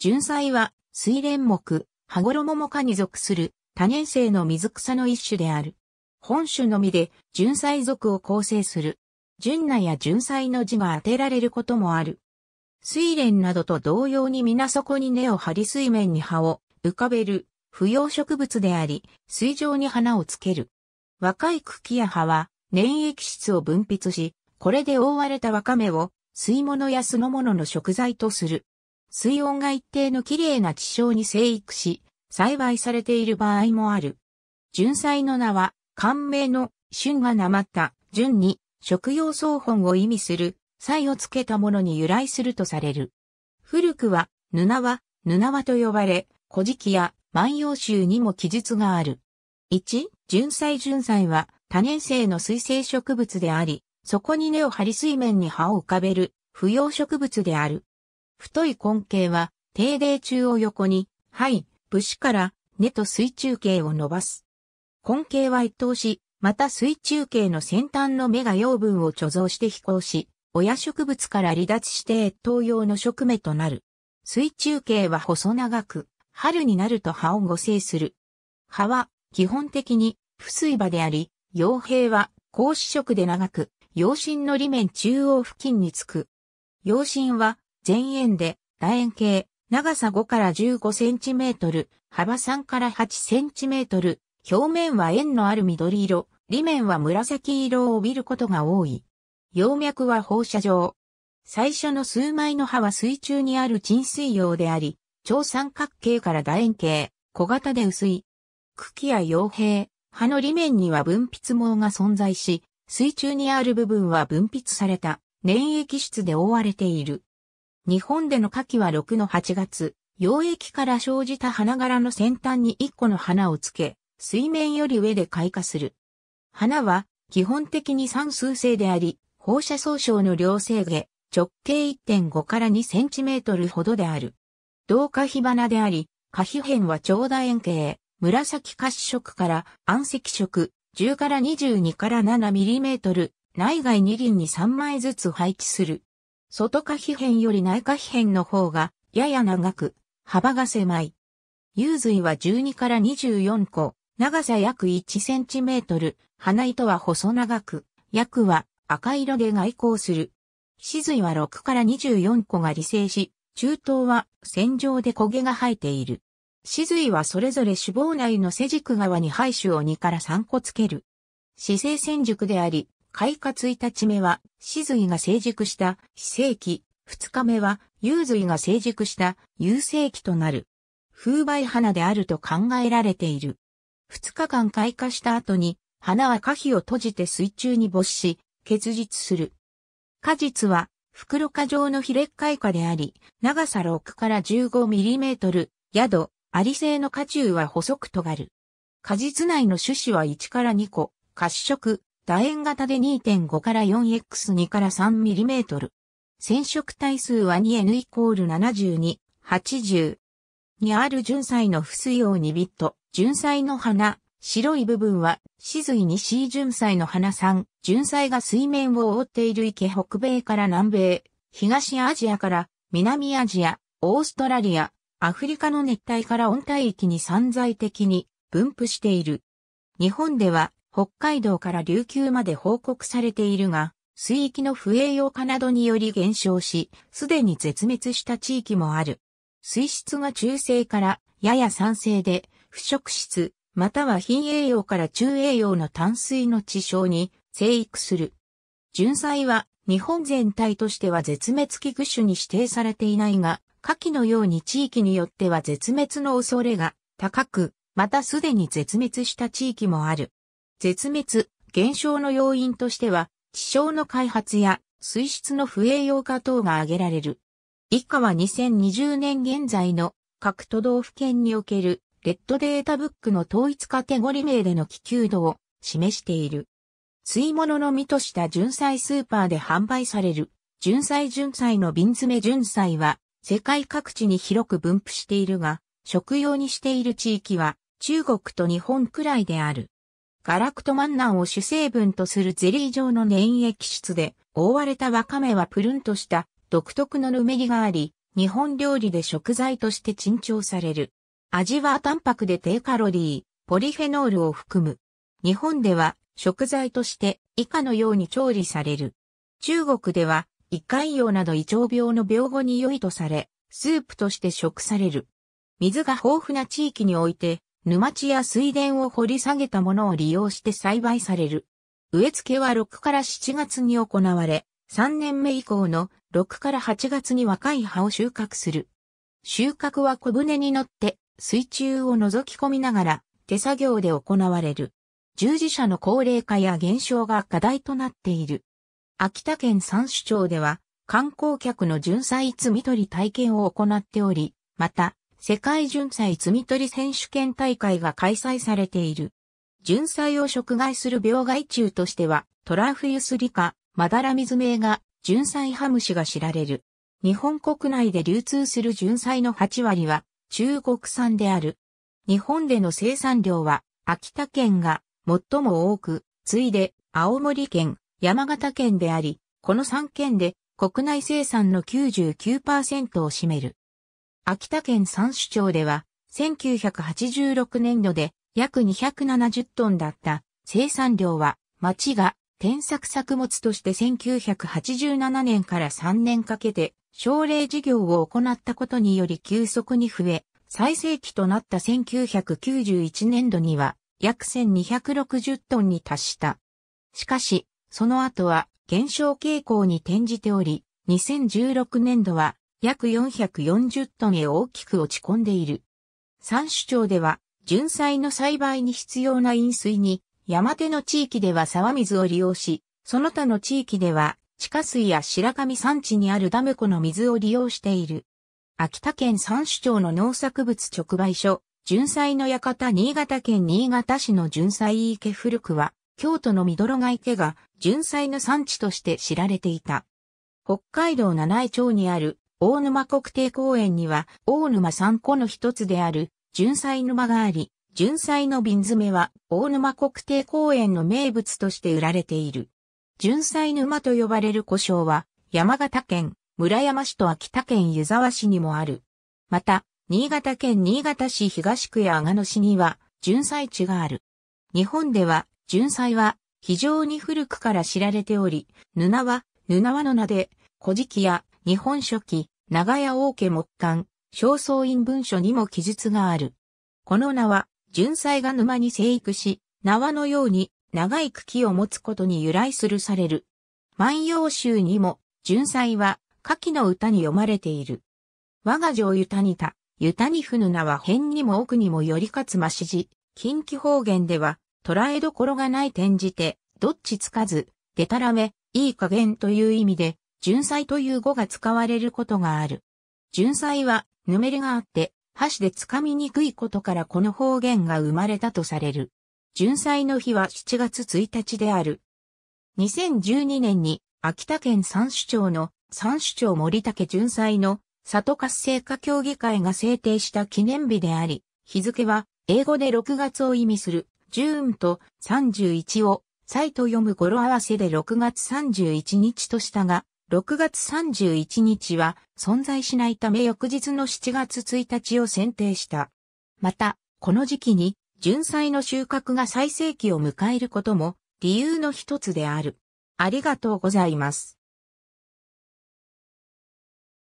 純菜は、水蓮木、羽衣も科に属する多年生の水草の一種である。本種のみで純菜属を構成する。純菜や純菜の字が当てられることもある。水蓮などと同様に皆底に根を張り水面に葉を浮かべる不要植物であり、水上に花をつける。若い茎や葉は粘液質を分泌し、これで覆われたわかめを吸い物や酢の物の食材とする。水温が一定の綺麗な地床に生育し、栽培されている場合もある。純菜の名は、寒名の春がなまった順に食用草本を意味する菜をつけたものに由来するとされる。古くは、ぬなわ、ぬなわと呼ばれ、古事記や万葉集にも記述がある。1、純菜純菜は多年生の水生植物であり、そこに根を張り水面に葉を浮かべる、不要植物である。太い根茎は、低泥中を横に、肺、武士から根と水中茎を伸ばす。根茎は一等し、また水中茎の先端の芽が養分を貯蔵して飛行し、親植物から離脱して越冬用の植芽となる。水中茎は細長く、春になると葉を護生する。葉は基本的に不水場であり、傭兵は高子色で長く、養心の裏面中央付近につく。養心は全円で、楕円形、長さ5から15センチメートル、幅3から8センチメートル、表面は円のある緑色、裏面は紫色を帯びることが多い。葉脈は放射状。最初の数枚の葉は水中にある沈水葉であり、長三角形から楕円形、小型で薄い。茎や葉兵、葉の裏面には分泌網が存在し、水中にある部分は分泌された粘液質で覆われている。日本での夏季は6の8月、溶液から生じた花柄の先端に1個の花をつけ、水面より上で開花する。花は基本的に三数性であり、放射総称の両星下、直径1.5から2センチメートルほどである。同花火花であり、花火片は長楕円形、紫褐色から暗赤色、10から22から7ミリメートル、内外2輪に3枚ずつ配置する。外下皮片より内科皮片の方が、やや長く、幅が狭い。幽髄は12から24個、長さ約1センチメートル、鼻糸は細長く、薬は赤色で外交する。死髄は6から24個が理性し、中頭は線状で焦げが生えている。死髄はそれぞれ脂肪内の背軸側に肺腫を2から3個つける。姿勢線軸であり、開花1日目は、死髄が成熟した、死生期。2日目は、有髄が成熟した、有生期となる。風媒花であると考えられている。2日間開花した後に、花は花皮を閉じて水中に没し、結実する。果実は、袋花状のヒレッ開花であり、長さ6から15ミリメートル、宿、アリ製の花中は細く尖る。果実内の種子は1から2個、褐色、楕円型で2.5から 4x2 から 3mm。染色体数は 2n イコール72、80。にある純菜の不水用2ビット、純菜の花、白い部分は、死髄に C 純菜の花3、純菜が水面を覆っている池北米から南米、東アジアから南アジア、オーストラリア、アフリカの熱帯から温帯域に散在的に分布している。日本では北海道から琉球まで報告されているが、水域の不栄養化などにより減少し、すでに絶滅した地域もある。水質が中性からやや酸性で、腐食質、または貧栄養から中栄養の淡水の地床に生育する。純菜は日本全体としては絶滅危惧種に指定されていないが、下記のように地域によっては絶滅の恐れが高く、またすでに絶滅した地域もある。絶滅、減少の要因としては、地消の開発や水質の不栄養化等が挙げられる。以下は2020年現在の各都道府県におけるレッドデータブックの統一カテゴリ名での気球度を示している。吸い物の実とした純菜スーパーで販売される純菜純菜の瓶詰め純菜は世界各地に広く分布しているが、食用にしている地域は中国と日本くらいである。ガラクトマンナンを主成分とするゼリー状の粘液質で、覆われたわかめはプルンとした独特のぬめりがあり、日本料理で食材として珍重される。味は淡白で低カロリー、ポリフェノールを含む。日本では食材として以下のように調理される。中国では胃潰瘍など胃腸病の病後に良いとされ、スープとして食される。水が豊富な地域において沼地や水田を掘り下げたものを利用して栽培される。植え付けは6から7月に行われ、3年目以降の6から8月に若い葉を収穫する。収穫は小舟に乗って水中を覗き込みながら手作業で行われる。従事者の高齢化や減少が課題となっている。秋田県三種町では観光客の純菜摘み取り体験を行っており、また世界純菜摘取選手権大会が開催されている。純菜を食害する病害虫としては、トラフユスリカ、マダラミズメイが、純菜ハムシが知られる。日本国内で流通する純菜の8割は、中国産である。日本での生産量は、秋田県が最も多く、次いで青森県、山形県であり、この3県で国内生産の99%を占める。秋田県三種町では、1986年度で約270トンだった生産量は、町が添削作物として1987年から3年かけて、奨励事業を行ったことにより急速に増え、最盛期となった1991年度には、約1260トンに達した。しかし、その後は減少傾向に転じており、2016年度は約440トンへ大きく落ち込んでいる。三種町では、純菜の栽培に必要な飲水に、山手の地域では沢水を利用し、その他の地域では、地下水や白神山地にあるダム湖の水を利用している。秋田県三種町の農作物直売所、純菜の館新潟県新潟市の純菜池古くは、京都のみどろが池が純菜の産地として知られていた。北海道七重町にある大沼国定公園には大沼三湖の一つである純菜沼があり、純菜の瓶詰めは大沼国定公園の名物として売られている。純菜沼と呼ばれる故障は山形県、村山市と秋田県湯沢市にもある。また、新潟県新潟市東区や阿賀野市には純菜地がある。日本では純菜は非常に古くから知られており、沼は沼はの名で古事記や日本書紀、長屋王家木簡、正倉院文書にも記述がある。この名は、純粋が沼に生育し、縄のように長い茎を持つことに由来するされる。万葉集にも、純粋は、下記の歌に読まれている。我が城ゆたにた、ゆたにふぬ名は変にも奥にもよりかつましじ、近畿方言では、捉えどころがない転じて、どっちつかず、でたらめ、いい加減という意味で、純菜という語が使われることがある。純菜は、ぬめりがあって、箸で掴みにくいことからこの方言が生まれたとされる。純菜の日は7月1日である。2012年に秋田県三種町の三種町森竹純菜の里活性化協議会が制定した記念日であり、日付は英語で6月を意味するジューンと31を、サイと読む語呂合わせで6月31日としたが、6月31日は存在しないため翌日の7月1日を選定した。また、この時期に、純菜の収穫が最盛期を迎えることも理由の一つである。ありがとうございます。